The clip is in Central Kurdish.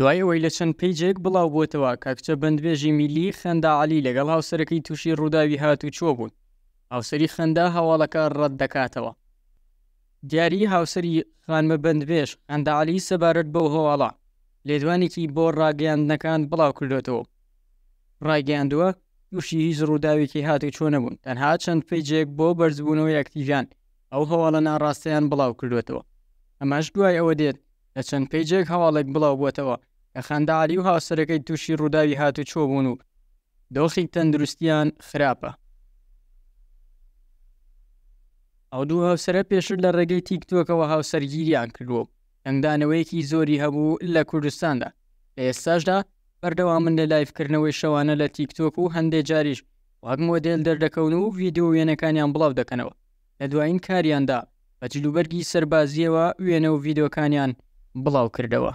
دوایەوەی لە چەند پیجێک بڵاو بۆتەوە کاکچە بندبێژی میلی خەنداعالی لەگەڵ هاوسەرەکەی تووشی ڕووداوی هاتو چۆ بوون هاوسری خەندا هەواڵەکە ڕەت دەکاتەوە دیاری هاوسری خانمە بندبێش ئەنداعالی سەبارەت بەو هەواڵە لێدوانێکی بۆ ڕاگەاندنەکان بڵاو کردێتەوە ڕایگەاندووە یوشی هیچ ڕووداوێکی هاتی چۆ نەبوون تەنها چەند پیجێک بۆ بەرزبوونەوە یەکتیژان ئەو هەواڵە ناڕاستیان بڵاو کردوێتەوە ئەمەش دوای ئەوە دێت لە چەند پیجێک هەواڵێک بڵاو بووتەوە ئەخەنداعالی و هاوسەرەکەی تووشی ڕووداوی هاتو چۆ بوون و دۆخی تەندروستیان خراپە ئەو دوو هاوسرە پێشتر لە ڕێگەی تیکتۆکەوە هاوسەرگیریان کردووە ئەندانەوەیەکی زۆری هەبوو لە کوردستاندا لە ئێستاشدا بەردەوا من لە لایفکردنەوەی شەوانە لە تیکتۆک و هەندێک جاریش واک مۆدل دەردەکەون و ویددیو وێنەکانیان بڵاو دەکەنەوە لە دوایین کاریاندا بە جلوبەرگی سربازیەوە وێنە و ڤیددیوەکانیان بڵاو کردەوە